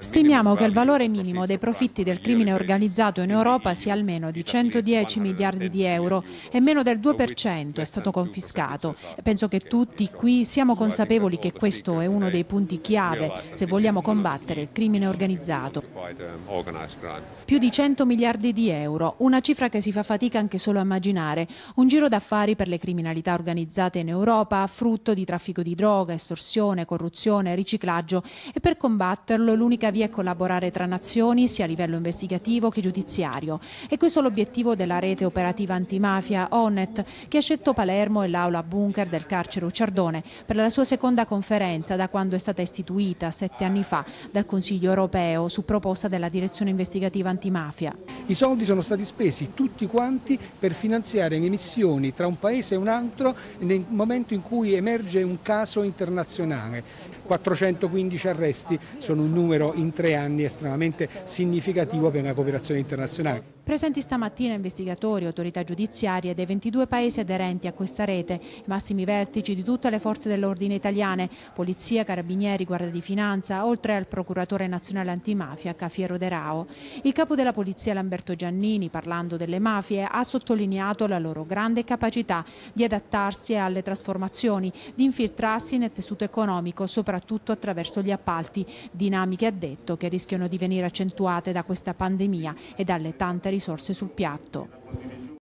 Stimiamo che il valore minimo dei profitti del crimine organizzato in Europa sia almeno di 110 miliardi di euro e meno del 2% è stato confiscato. Penso che tutti qui siamo consapevoli che questo è uno dei punti chiave se vogliamo combattere il crimine organizzato. Più di 100 miliardi di euro, una cifra che si fa fatica anche solo a immaginare, un giro d'affari per le criminalità organizzate in Europa frutto di traffico di droga, estorsione, corruzione, riciclaggio e per combattere combatterlo l'unica via è collaborare tra nazioni, sia a livello investigativo che giudiziario. E questo è l'obiettivo della rete operativa antimafia ONET, che ha scelto Palermo e l'aula bunker del carcere Ucciardone per la sua seconda conferenza da quando è stata istituita sette anni fa dal Consiglio europeo su proposta della Direzione investigativa antimafia. I soldi sono stati spesi tutti quanti per finanziare emissioni tra un paese e un altro nel momento in cui emerge un caso internazionale. 415 arresti sono un numero in tre anni estremamente significativo per la cooperazione internazionale. Presenti stamattina investigatori, autorità giudiziarie dei 22 paesi aderenti a questa rete, massimi vertici di tutte le forze dell'ordine italiane, polizia, carabinieri, guardia di finanza, oltre al procuratore nazionale antimafia Cafiero De Rao. Il capo della polizia Lamberto Lamberto Giannini, parlando delle mafie, ha sottolineato la loro grande capacità di adattarsi alle trasformazioni, di infiltrarsi nel tessuto economico, soprattutto attraverso gli appalti, dinamiche, ha detto, che rischiano di venire accentuate da questa pandemia e dalle tante risorse sul piatto.